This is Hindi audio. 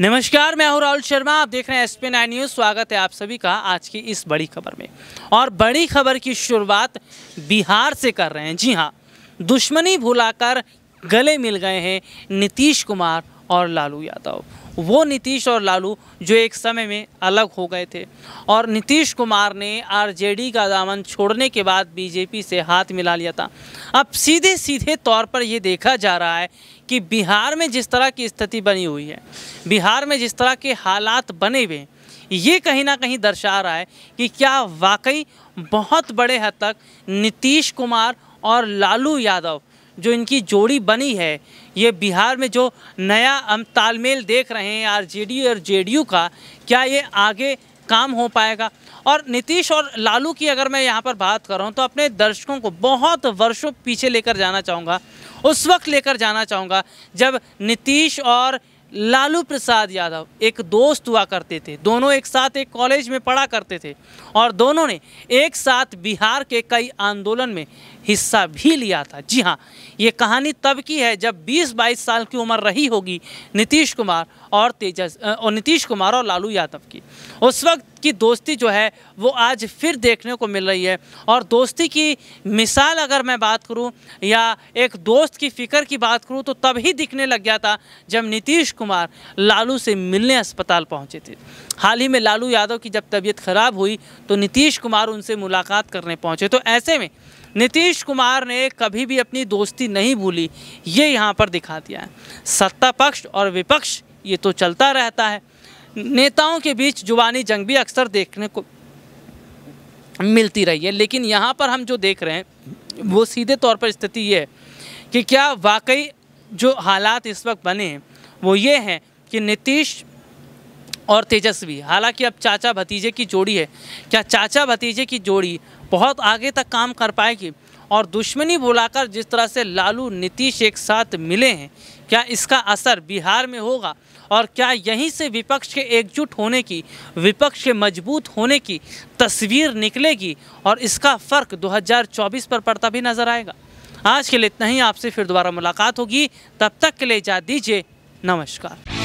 नमस्कार मैं हूं राहुल शर्मा आप देख रहे हैं एस पी नाइन न्यूज़ स्वागत है आप सभी का आज की इस बड़ी खबर में और बड़ी खबर की शुरुआत बिहार से कर रहे हैं जी हाँ दुश्मनी भुलाकर गले मिल गए हैं नीतीश कुमार और लालू यादव वो नीतीश और लालू जो एक समय में अलग हो गए थे और नीतीश कुमार ने आरजेडी का दामन छोड़ने के बाद बीजेपी से हाथ मिला लिया था अब सीधे सीधे तौर पर ये देखा जा रहा है कि बिहार में जिस तरह की स्थिति बनी हुई है बिहार में जिस तरह के हालात बने हुए हैं ये कहीं ना कहीं दर्शा रहा है कि क्या वाकई बहुत बड़े हद तक नीतीश कुमार और लालू यादव जो इनकी जोड़ी बनी है ये बिहार में जो नया हम तालमेल देख रहे हैं आरजेडी और जेडीयू का क्या ये आगे काम हो पाएगा और नीतीश और लालू की अगर मैं यहाँ पर बात कर रहा हूँ तो अपने दर्शकों को बहुत वर्षों पीछे लेकर जाना चाहूँगा उस वक्त लेकर जाना चाहूँगा जब नीतीश और लालू प्रसाद यादव एक दोस्त हुआ करते थे दोनों एक साथ एक कॉलेज में पढ़ा करते थे और दोनों ने एक साथ बिहार के कई आंदोलन में हिस्सा भी लिया था जी हाँ ये कहानी तब की है जब 20-22 साल की उम्र रही होगी नीतीश कुमार और तेजस और नीतीश कुमार और लालू यादव की उस वक्त की दोस्ती जो है वो आज फिर देखने को मिल रही है और दोस्ती की मिसाल अगर मैं बात करूं या एक दोस्त की फ़िक्र की बात करूं तो तब ही दिखने लग गया था जब नीतीश कुमार लालू से मिलने अस्पताल पहुंचे थे हाल ही में लालू यादव की जब तबीयत ख़राब हुई तो नीतीश कुमार उनसे मुलाकात करने पहुँचे तो ऐसे में नीतीश कुमार ने कभी भी अपनी दोस्ती नहीं भूली ये यहाँ पर दिखा दिया है सत्ता पक्ष और विपक्ष ये तो चलता रहता है नेताओं के बीच जुबानी जंग भी अक्सर देखने को मिलती रही है लेकिन यहाँ पर हम जो देख रहे हैं वो सीधे तौर पर स्थिति ये है कि क्या वाकई जो हालात इस वक्त बने हैं वो ये हैं कि नीतीश और तेजस्वी हालांकि अब चाचा भतीजे की जोड़ी है क्या चाचा भतीजे की जोड़ी बहुत आगे तक काम कर पाएगी और दुश्मनी बुलाकर जिस तरह से लालू नीतीश एक साथ मिले हैं क्या इसका असर बिहार में होगा और क्या यहीं से विपक्ष के एकजुट होने की विपक्ष के मजबूत होने की तस्वीर निकलेगी और इसका फ़र्क 2024 पर पड़ता भी नज़र आएगा आज के लिए इतना ही आपसे फिर दोबारा मुलाकात होगी तब तक के लिए जा दीजिए नमस्कार